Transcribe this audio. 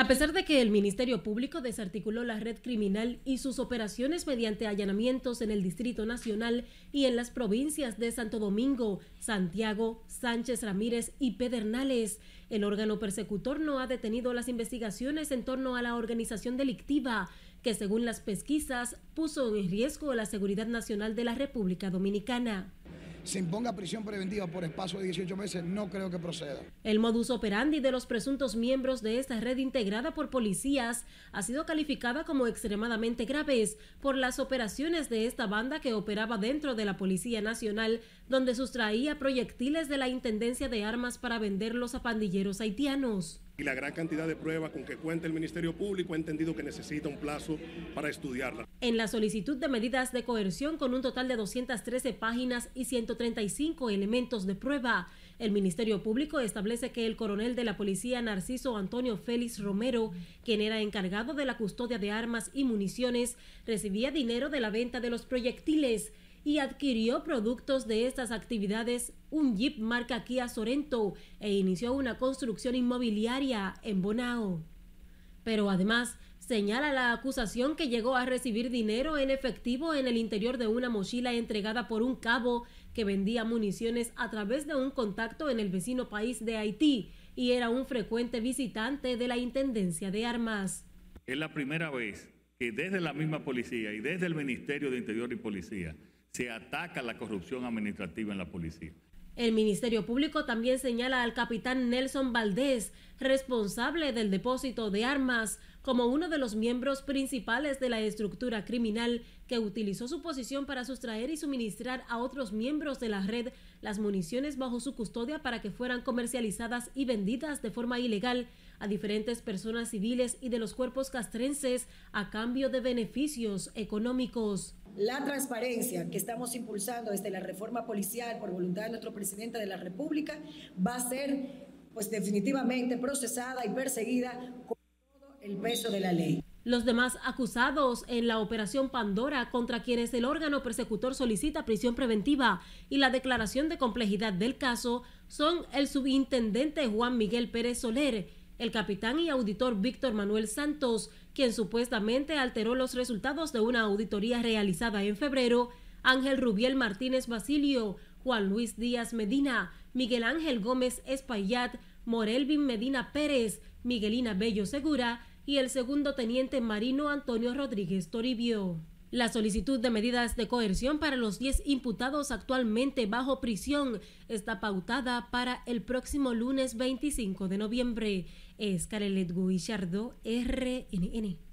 A pesar de que el Ministerio Público desarticuló la red criminal y sus operaciones mediante allanamientos en el Distrito Nacional y en las provincias de Santo Domingo, Santiago, Sánchez Ramírez y Pedernales, el órgano persecutor no ha detenido las investigaciones en torno a la organización delictiva que según las pesquisas puso en riesgo la seguridad nacional de la República Dominicana se imponga prisión preventiva por espacio de 18 meses, no creo que proceda. El modus operandi de los presuntos miembros de esta red integrada por policías ha sido calificada como extremadamente graves por las operaciones de esta banda que operaba dentro de la Policía Nacional, donde sustraía proyectiles de la Intendencia de Armas para venderlos a pandilleros haitianos y la gran cantidad de pruebas con que cuenta el Ministerio Público ha entendido que necesita un plazo para estudiarla. En la solicitud de medidas de coerción con un total de 213 páginas y 135 elementos de prueba, el Ministerio Público establece que el coronel de la policía Narciso Antonio Félix Romero, quien era encargado de la custodia de armas y municiones, recibía dinero de la venta de los proyectiles y adquirió productos de estas actividades, un jeep marca Kia Sorento e inició una construcción inmobiliaria en Bonao. Pero además, señala la acusación que llegó a recibir dinero en efectivo en el interior de una mochila entregada por un cabo que vendía municiones a través de un contacto en el vecino país de Haití y era un frecuente visitante de la Intendencia de Armas. Es la primera vez que desde la misma policía y desde el Ministerio de Interior y Policía se ataca la corrupción administrativa en la policía. El Ministerio Público también señala al capitán Nelson Valdés, responsable del depósito de armas, como uno de los miembros principales de la estructura criminal que utilizó su posición para sustraer y suministrar a otros miembros de la red las municiones bajo su custodia para que fueran comercializadas y vendidas de forma ilegal a diferentes personas civiles y de los cuerpos castrenses a cambio de beneficios económicos. La transparencia que estamos impulsando desde la reforma policial por voluntad de nuestro presidente de la República va a ser pues definitivamente procesada y perseguida con todo el peso de la ley. Los demás acusados en la operación Pandora contra quienes el órgano persecutor solicita prisión preventiva y la declaración de complejidad del caso son el subintendente Juan Miguel Pérez Soler, el capitán y auditor Víctor Manuel Santos, quien supuestamente alteró los resultados de una auditoría realizada en febrero, Ángel Rubiel Martínez Basilio, Juan Luis Díaz Medina, Miguel Ángel Gómez Espaillat, Morelvin Medina Pérez, Miguelina Bello Segura y el segundo teniente marino Antonio Rodríguez Toribio. La solicitud de medidas de coerción para los 10 imputados actualmente bajo prisión está pautada para el próximo lunes 25 de noviembre. Es RNN.